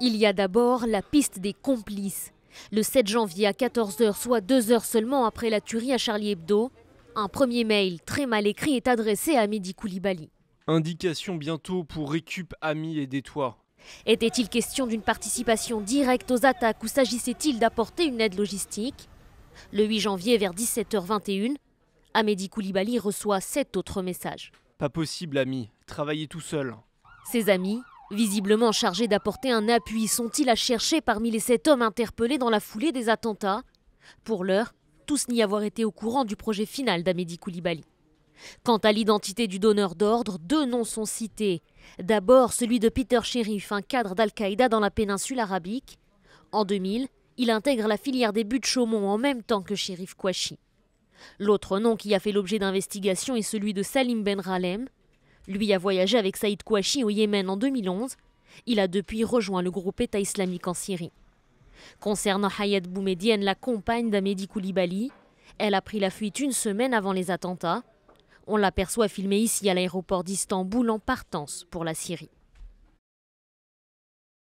Il y a d'abord la piste des complices. Le 7 janvier à 14h, soit deux heures seulement après la tuerie à Charlie Hebdo, un premier mail très mal écrit est adressé à Amédie Koulibaly. Indication bientôt pour Récup, Ami et Toits. Était-il question d'une participation directe aux attaques ou s'agissait-il d'apporter une aide logistique Le 8 janvier vers 17h21, Amédi Koulibaly reçoit sept autres messages. Pas possible, ami. travaillez tout seul. Ses amis, Visiblement chargés d'apporter un appui, sont-ils à chercher parmi les sept hommes interpellés dans la foulée des attentats Pour l'heure, tous n'y avoir été au courant du projet final d'Amédi Koulibaly. Quant à l'identité du donneur d'ordre, deux noms sont cités. D'abord celui de Peter Sherif, un cadre d'Al-Qaïda dans la péninsule arabique. En 2000, il intègre la filière des buts de Chaumont en même temps que Sherif Kouachi. L'autre nom qui a fait l'objet d'investigation est celui de Salim Ben Ralem, lui a voyagé avec Saïd Kouachi au Yémen en 2011. Il a depuis rejoint le groupe État islamique en Syrie. Concernant Hayat Boumedienne, la compagne d'Amédi Koulibaly, elle a pris la fuite une semaine avant les attentats. On l'aperçoit filmée ici à l'aéroport d'Istanbul en partance pour la Syrie.